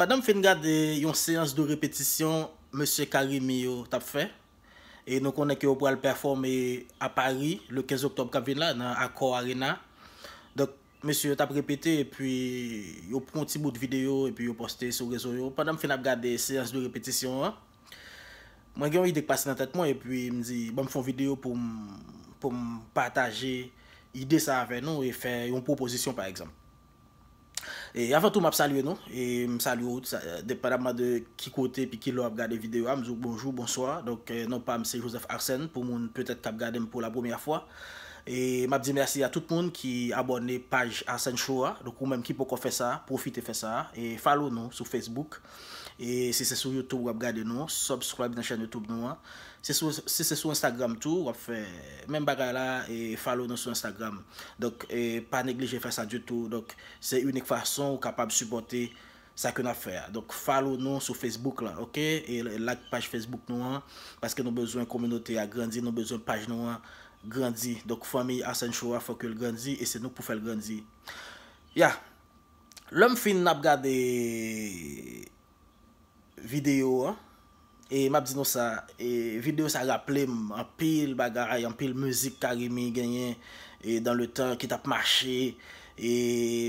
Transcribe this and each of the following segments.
Padam fin gade yon seans do repetisyon, M. Karim yo tap fe. E nou konen ki yo pou al performe a Paris, le 15 Oktob kap vin la, nan Akor Arena. Dok, M. yo tap repeti, e pi yo konti bout videyo, e pi yo poste sou reso yo. Padam fin ap gade seans do repetisyon, mwen gen yon idek pase nan tet mwen, e pi mwen zi, mwen foun videyo pou mwen pataje, ide sa avè nou, e fè yon proposisyon par ekzam. E avan tou non? e, euh, euh, non m ap salye nou, e m salye ou, depan ap ma de ki kote pi ki lou ap gade videyo am, zouk bonjou, bonsoa, donk nonpam se Josef Arsene pou moun petet kap gade m pou la bromea fwa. E m ap di mersi a tout moun ki abone page Arsene Choua, donk ou menm ki pokon fe sa, profite fe sa, e falo nou sou Facebook. E se se sou Youtube wap gade nou, subscribe nan chan Youtube nou an. Se se sou Instagram tou, wap fe men bagay la, e follow nou sou Instagram. Dok, e pa neglije fe sa du tout. Dok, se unik fason ou kapab subote sakoun a fe. Dok, follow nou sou Facebook la, ok? E like page Facebook nou an, paske nou bezwen kominote a grandi, nou bezwen page nou an grandi. Dok, fami Asensho wa fok yo l'grandi, e se nou pou fe l'grandi. Ya, lom fin nab gade... Videyo an, e map di nou sa, e videyo sa raple an pil bagay, an pil muzik karimi genyen, e dan le tan ki tap mache, e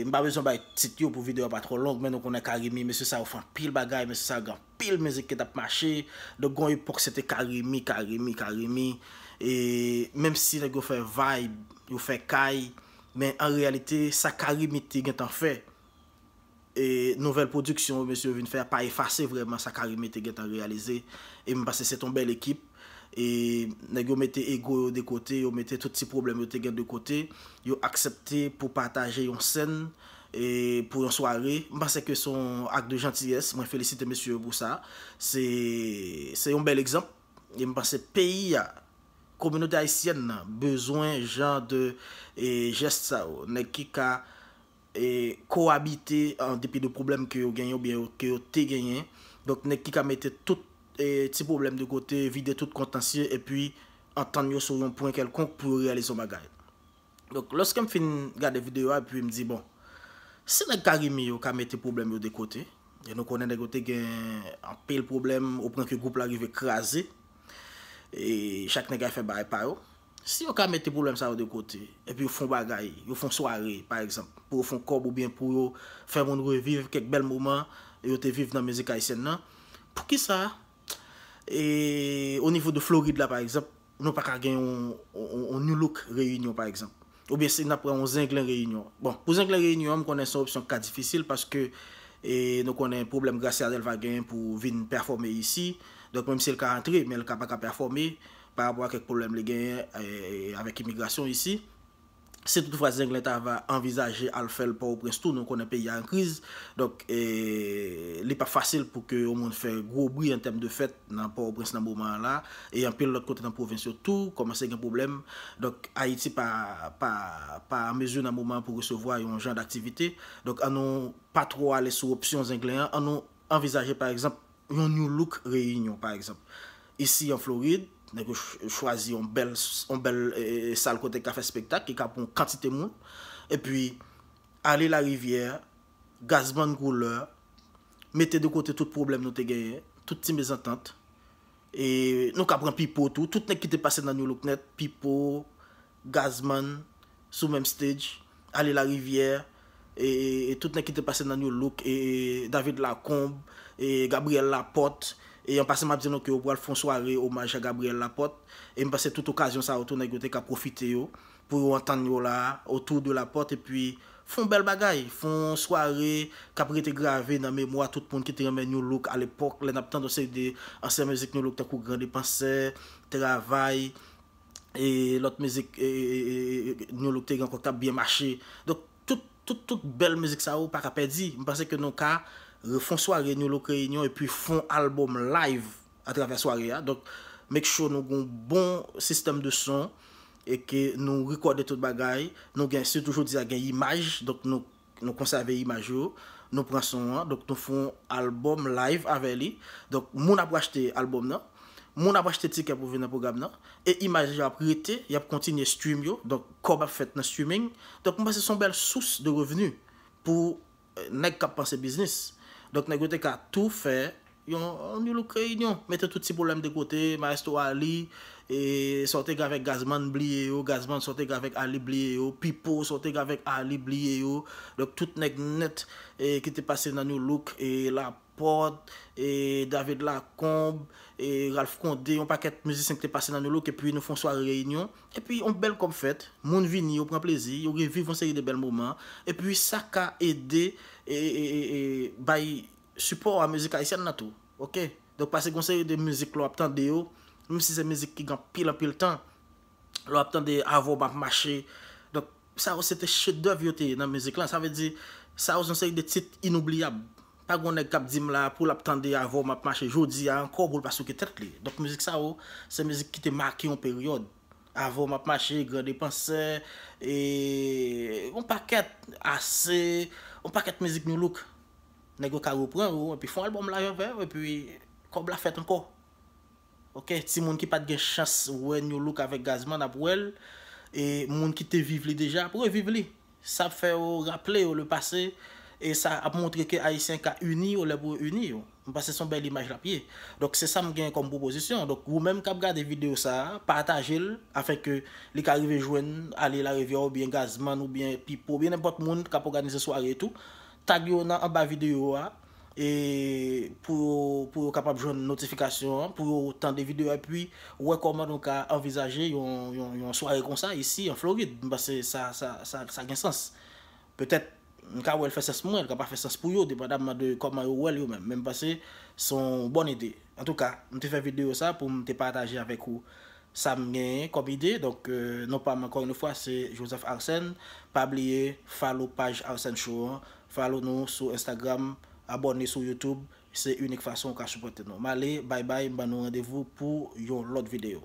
mba bezon bay tit yo pou videyo an patro long, men nou konen karimi, mese sa ou fan pil bagay, mese sa gan pil muzik ki tap mache, do gwen bon, yu pwok sete karimi, karimi, karimi, e menm si yu fèk yu fèk vay, yu fèk kay, men an realite sa karimiti gen tan fèk, E nouvel produksyon, mwen syon vin fè, pa efase vreman sa karimete gen tan realize. E mwen panse, se ton bel ekip. E nè, yo mette ego yo de kote, yo mette tout se probleme yo te gen de kote. Yo aksepte pou pataje yon sèn, e pou yon sware, mwen panse ke son ak de jantyes. Mwen felisite mwen syon pou sa. Se yon bel eksemp. E mwen panse, peyi, kominote haisyen nan, bezwen jan de gest sa, nè ki ka panse, E kou habite an depi de poublem ki yo genyo biye yo te genyen Donk nek ki ka mette tout e, ti poublem de kote vide tout kontansye E pi antan yo sou yon pouen kelkonk pou realizo magay Donk loske m fin gade videyo a e pi m di bon Se nek gari mi yo ka mette poublem yo de kote E nou konen de kote gen an pel poublem ou pran ki yon goup la rive krasi E chak nek gay fe baye paro Si yo ka mette poulem sa ou de kote, epi yo fon bagay, yo fon soare, par eksemp, pou yo fon kob ou bien pou yo fe moun reviv kek bel mouman, yo te viv nan meze ka isen nan, pou ki sa? Ou e, nivou de Floride la par eksemp, nou pa ka gen yon New Look reyunion par eksemp, ou bien se na pre yon Zinglin reyunion. Bon, pou Zinglin reyunion, m konen son opsyon ka difisil, paske e, nou konen problem grase Adel Vagren pou vin performe isi, dok mwen mse l ka entre, men l ka pa ka performe, pa apwa kek poulem li genye euh, avek imigrasyon isi. Se toutou fwa zinglenta va envizaje al fel pa oubrens tou, nou konen pe ya an kriz, dok e euh, li pa fasil pou ke yon moun fè grobou yon tem de fèt nan pa oubrens nan mouman la, e yon pel lòt kote nan pouvensyo tou, koman se gen poublem, dok Haiti pa amezou nan mouman pou resevo a yon jan d'aktivite, dok anon pa tro alè sou opsyon zinglenta, anon envizaje par ekzamp yon new look reynyon par ekzamp. Isi yon Floride, Nèk yo chwazi yon bel e, e, sal kote ka fe spektak, ki ka bon kantite moun. E pi, Ale La Rivière, Gazman Grouleur, mette de kote tout problem nou te geye, tout ti mizantante. E nou ka pran Pipo tou, tout nèk ki te pase nan yon louk net, Pipo, Gazman, sou menm stage, Ale La Rivière, et e, tout nèk ki te pase nan yon louk, et David Lacombe, et Gabriel Laporte, E yon pase m ap di nan ki yo pwal foun soare omaj a Gabriel Lapote. E m pase tout okasyon sa wotou nan yon te ka profite yo. Pou yon atan yon la, wotou de Lapote. E pi foun bel bagay. Foun soare, kapri te grave nan me mwa tout poun ki te remen yon louk al epok. Le nan ap tan do se yon de anser mezik yon louk ta kou grandepanse. Travay. E lot mezik yon louk te renkot ta bie machi. Dok tout bel mezik sa wotou para pedi. M pase ke nou ka... refon soare nou lo kreinyon, epi fon albom live atraver soare ya. Donk, make sure nou goun bon sistem de son, eke nou rekorde tout bagay, nou gen si toujou di ya gen imaj, donk nou konserve imaj yo, nou pran son an, donk nou fon albom live aveli. Donk, moun ap wache te albom nan, moun ap wache te tik ap ouve nan program nan, e imaj yo ap rete, yo ap kontine stream yo, donk, kob ap fet nan streaming. Donk, mwen se son bel souse de revenu, pou euh, nek ap panse biznis. Dok negote ka tou fe, yon yon yon yon, mette tout si bolem de kote, ma esto Ali, e sorti gavek Gazman bliye yo, Gazman sorti gavek Ali bliye yo, Pipo sorti gavek Ali bliye yo, dok tout nek net e, ki te pase nan yon yon yon yon, E David Lacombe e Ralph Kondé Yon paket mizi se kte pase nan nou lòk Yon bel kom fèt Moun vini, yon pran plezi Yon reviv an se yon bel mouman Yon sak a ede Bayi support an mizi ka isen natou Ok Donk pase yon se yon mizi klo ap tan deyo Misi se mizi ki gan pil an pil tan Lo ap tan de avon bak mache Donk sa ou se te chedev yote Nan mizi klan Sa ou se yon se yon tit inoubliab Ago nèk Gapdim la pou lap tende avò map mache jodi an, kòb ou l'pasou ke tèrt li. Dok mèzik sa ou, se mèzik ki te maki yon peryode. Avò map mache, grede panse, e... On paket ase, on paket mèzik nou luk. Nèk wè karo pran ou, an pi fon albom la yon ver, an pi kòb la fèt an po. Ok, ti moun ki pat gen chans wè nou luk avèk gazman ap wèl, e moun ki te vive li deja, pou wè vive li. Sa fè ou, oh, rap oh, lè ou lè pase, E sa ap montre ke Aisyen ka uni ou le pou uni yo. Mba se son bel imaj la piye. Dok se sanm gen konm pou posisyon. Dok wou menm ka ap gade videyo sa, pataje l, afen ke li ka rive jwen, ale la revyo ou bien gazman ou bien pipo, ou bien apot moun kap organize sware etou, tag yo nan an ba videyo yo a, e pou kap ap jwen notifikasyon, pou yo tan de videyo, epi wè koman nou ka envizaje yon sware konsa, isi en Floride. Mba se sa gen sens. Petèt, Mwen ka wèl fè sè s mwen, mwen ka pa fè sè s pou yò, depan apman de koma yò wèl yò mèm. Mwen pa se son bon ide. An tou ka, mwen te fè video sa pou mwen te patajè avèk ou. Sam nye kom ide, donk nanpam ankon yon fwa, se Joseph Arsène. Pa blie, falou page Arsène Chouan. Falou nou sou Instagram, abonni sou Youtube. Se unik fason ka soupote nou. Mwen alè, bay bay, mwen ban nou randevou pou yon lot videyo.